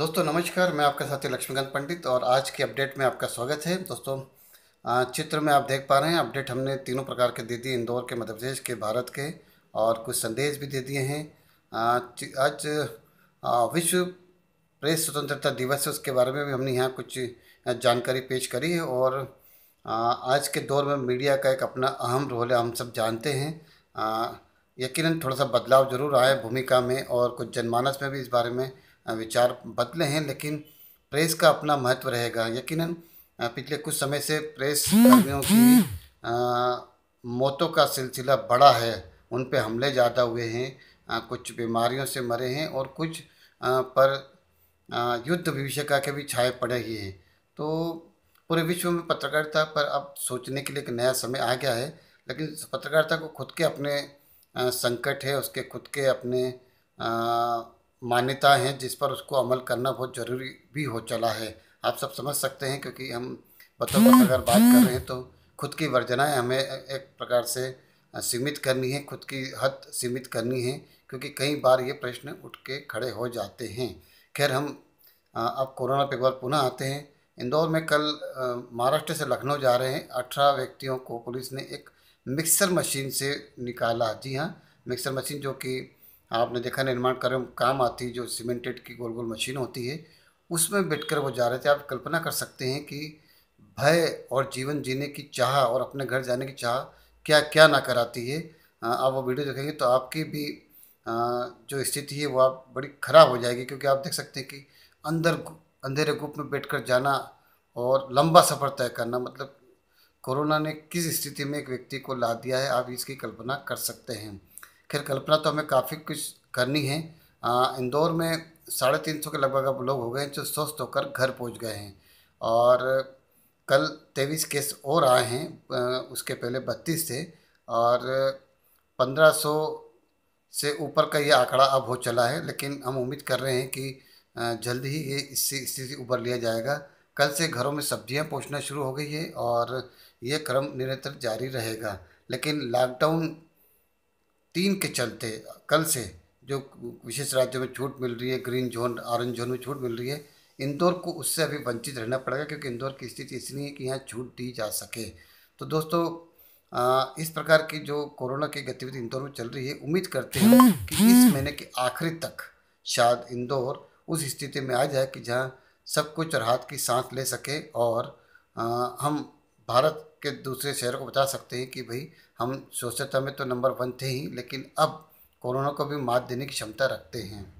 दोस्तों नमस्कार मैं आपका साथी लक्ष्मीकांत पंडित और आज के अपडेट में आपका स्वागत है दोस्तों चित्र में आप देख पा रहे हैं अपडेट हमने तीनों प्रकार के दे दिए इंदौर के मध्य प्रदेश के भारत के और कुछ संदेश भी दे दिए हैं आज विश्व प्रेस स्वतंत्रता दिवस है उसके बारे में भी हमने यहाँ कुछ जानकारी पेश करी है और आज के दौर में मीडिया का एक अपना अहम रोल है हम सब जानते हैं यकीनन थोड़ा सा बदलाव जरूर आया भूमिका में और कुछ जनमानस में भी इस बारे में विचार बदले हैं लेकिन प्रेस का अपना महत्व रहेगा यकीनन पिछले कुछ समय से प्रेस कर्मियों की मौतों का सिलसिला बड़ा है उन पर हमले ज़्यादा हुए हैं कुछ बीमारियों से मरे हैं और कुछ पर युद्ध विभीषिका के भी छाए पड़े ही हैं तो पूरे विश्व में पत्रकारिता पर अब सोचने के लिए एक नया समय आ गया है लेकिन पत्रकारिता को खुद के अपने संकट है उसके खुद के अपने मान्यता हैं जिस पर उसको अमल करना बहुत ज़रूरी भी हो चला है आप सब समझ सकते हैं क्योंकि हम बतौर हम्म, अगर बात कर हम्म। रहे हैं तो खुद की वर्जनाएं हमें एक प्रकार से सीमित करनी है खुद की हद सीमित करनी है क्योंकि कई बार ये प्रश्न उठ के खड़े हो जाते हैं खैर हम अब कोरोना पे एक बार पुनः आते हैं इंदौर में कल महाराष्ट्र से लखनऊ जा रहे हैं अठारह व्यक्तियों को पुलिस ने एक मिक्सर मशीन से निकाला जी हाँ मिक्सर मशीन जो कि आपने देखा निर्माण कार्य काम आती है जो सीमेंटेड की गोल गोल मशीन होती है उसमें बैठकर वो जा रहे थे आप कल्पना कर सकते हैं कि भय और जीवन जीने की चाह और अपने घर जाने की चाह क्या क्या ना कराती है आप वो वीडियो देखेंगे तो आपकी भी जो स्थिति है वो आप बड़ी ख़राब हो जाएगी क्योंकि आप देख सकते हैं कि अंदर अंधेरे गुप में बैठ जाना और लंबा सफ़र तय करना मतलब कोरोना ने किस स्थिति में एक व्यक्ति को ला दिया है आप इसकी कल्पना कर सकते हैं खैर कल्पना तो हमें काफ़ी कुछ करनी है आ, इंदौर में साढ़े तीन सौ के लगभग अब लोग हो गए हैं जो स्वस्थ होकर घर पहुंच गए हैं और कल तेईस केस और आए हैं उसके पहले बत्तीस थे और पंद्रह सौ से ऊपर का ये आंकड़ा अब हो चला है लेकिन हम उम्मीद कर रहे हैं कि जल्द ही ये इससे स्थिति उबर लिया जाएगा कल से घरों में सब्जियां पहुंचना शुरू हो गई है और ये क्रम निरंतर जारी रहेगा लेकिन लॉकडाउन तीन के चलते कल से जो विशेष राज्यों में छूट मिल रही है ग्रीन जोन ऑरेंज जोन में छूट मिल रही है इंदौर को उससे अभी वंचित रहना पड़ेगा क्योंकि इंदौर की स्थिति इसलिए है कि यहाँ छूट दी जा सके तो दोस्तों इस प्रकार की जो कोरोना की गतिविधि इंदौर में चल रही है उम्मीद करते हैं कि इस महीने के आखिरी तक शायद इंदौर उस स्थिति में आ जाए कि जहाँ सब कुछ राहत की सांस ले सके और हम भारत के दूसरे शहर को बता सकते हैं कि भाई हम स्वच्छता में तो नंबर वन तो थे ही लेकिन अब कोरोना को भी मात देने की क्षमता रखते हैं